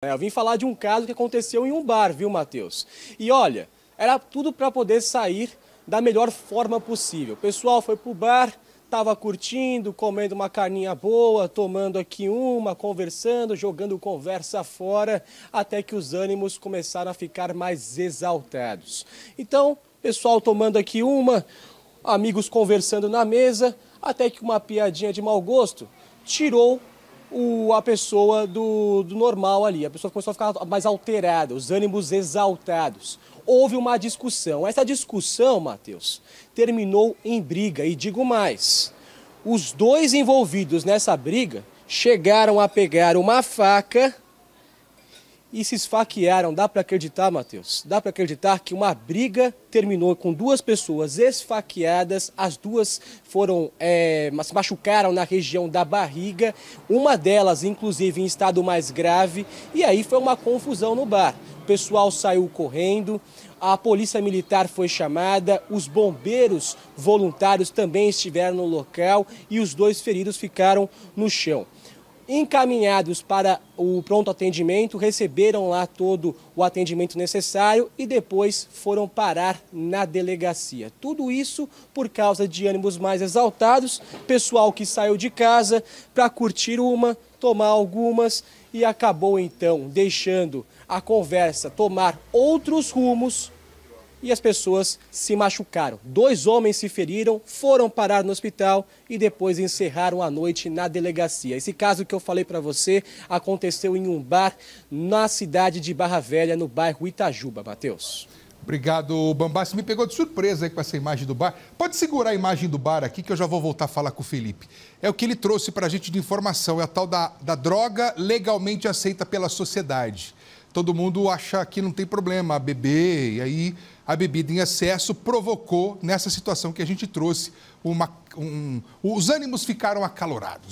É, eu vim falar de um caso que aconteceu em um bar, viu, Matheus? E olha, era tudo para poder sair da melhor forma possível. O pessoal foi pro bar, estava curtindo, comendo uma carninha boa, tomando aqui uma, conversando, jogando conversa fora, até que os ânimos começaram a ficar mais exaltados. Então, pessoal tomando aqui uma, amigos conversando na mesa, até que uma piadinha de mau gosto tirou o, a pessoa do, do normal ali. A pessoa começou a ficar mais alterada, os ânimos exaltados. Houve uma discussão. Essa discussão, Matheus, terminou em briga. E digo mais: os dois envolvidos nessa briga chegaram a pegar uma faca e se esfaquearam. Dá para acreditar, Matheus? Dá para acreditar que uma briga terminou com duas pessoas esfaqueadas, as duas foram é, machucaram na região da barriga, uma delas inclusive em estado mais grave, e aí foi uma confusão no bar. O pessoal saiu correndo, a polícia militar foi chamada, os bombeiros voluntários também estiveram no local e os dois feridos ficaram no chão encaminhados para o pronto atendimento, receberam lá todo o atendimento necessário e depois foram parar na delegacia. Tudo isso por causa de ânimos mais exaltados, pessoal que saiu de casa para curtir uma, tomar algumas e acabou então deixando a conversa tomar outros rumos e as pessoas se machucaram. Dois homens se feriram, foram parar no hospital e depois encerraram a noite na delegacia. Esse caso que eu falei para você aconteceu em um bar na cidade de Barra Velha, no bairro Itajuba, Matheus. Obrigado, Você Me pegou de surpresa aí com essa imagem do bar. Pode segurar a imagem do bar aqui que eu já vou voltar a falar com o Felipe. É o que ele trouxe para a gente de informação, é a tal da, da droga legalmente aceita pela sociedade todo mundo acha que não tem problema beber, e aí a bebida em excesso provocou nessa situação que a gente trouxe. Uma, um, os ânimos ficaram acalorados.